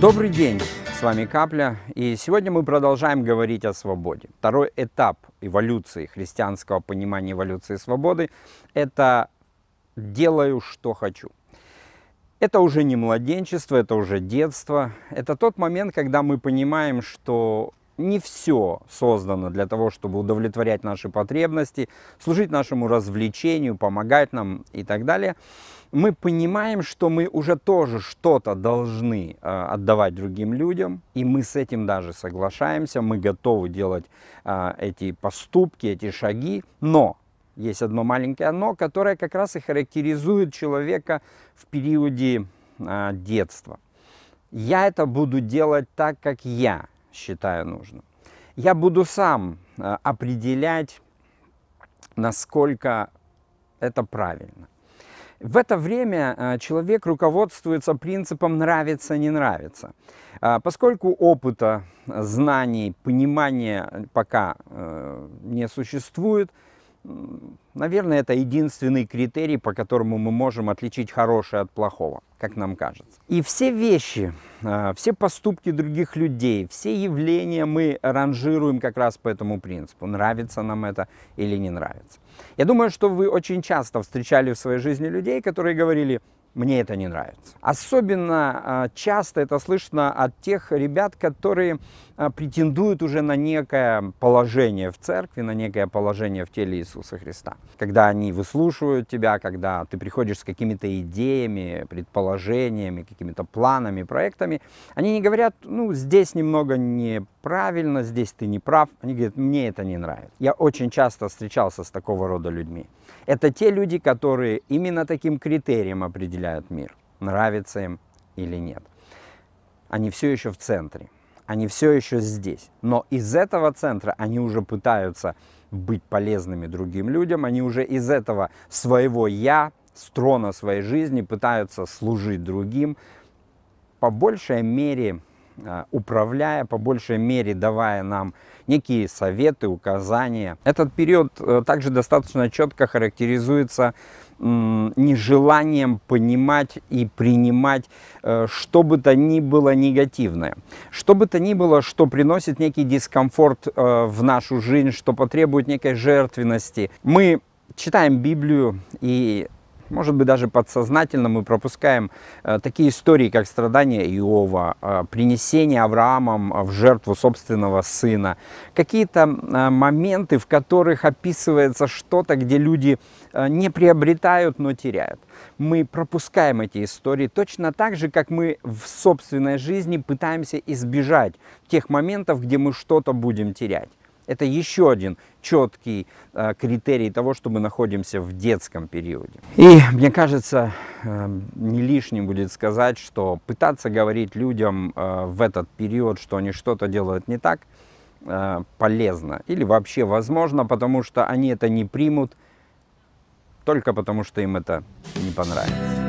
Добрый день, с вами Капля, и сегодня мы продолжаем говорить о свободе. Второй этап эволюции, христианского понимания эволюции свободы – это «делаю, что хочу». Это уже не младенчество, это уже детство. Это тот момент, когда мы понимаем, что не все создано для того, чтобы удовлетворять наши потребности, служить нашему развлечению, помогать нам и так далее, мы понимаем, что мы уже тоже что-то должны э, отдавать другим людям, и мы с этим даже соглашаемся, мы готовы делать э, эти поступки, эти шаги, но есть одно маленькое «но», которое как раз и характеризует человека в периоде э, детства. Я это буду делать так, как я считаю нужным. Я буду сам э, определять, насколько это правильно. В это время э, человек руководствуется принципом «нравится, не нравится». Э, поскольку опыта, знаний, понимания пока не существует – наверное, это единственный критерий, по которому мы можем отличить хорошее от плохого, как нам кажется. И все вещи, а, все поступки других людей, все явления мы ранжируем как раз по этому принципу, нравится нам это или не нравится. Я думаю, что вы очень часто встречали в своей жизни людей, которые говорили – мне это не нравится. Особенно а, часто это слышно от тех ребят, которые а, претендуют уже на некое положение в церкви, на некое положение в теле Иисуса Христа. Когда они выслушивают тебя, когда ты приходишь с какими-то идеями, предположениями, какими-то планами, проектами, они не говорят, ну, здесь немного не правильно, здесь ты не прав. Они говорят, мне это не нравится. Я очень часто встречался с такого рода людьми. Это те люди, которые именно таким критерием определяют мир, нравится им или нет. Они все еще в центре, они все еще здесь. Но из этого центра они уже пытаются быть полезными другим людям, они уже из этого своего «я», с своей жизни пытаются служить другим, по большей мере Э, управляя, по большей мере давая нам некие советы, указания. Этот период э, также достаточно четко характеризуется нежеланием понимать и принимать э, что бы то ни было негативное, что бы то ни было, что приносит некий дискомфорт в нашу жизнь, что потребует некой жертвенности. Мы читаем Библию и может быть, даже подсознательно мы пропускаем э, такие истории, как страдания Иова, э, принесение Авраамом э, в жертву собственного сына. Какие-то моменты, в которых описывается что-то, где люди не приобретают, но теряют. Мы пропускаем эти истории точно так же, как мы в собственной жизни пытаемся избежать тех моментов, где мы что-то будем терять. Это еще один четкий э, критерий того, что мы находимся в детском периоде. И мне кажется, э, не лишним будет сказать, что пытаться говорить людям э, в этот период, что они что-то делают не так, э, полезно или вообще возможно, потому что они это не примут только потому, что им это не понравится.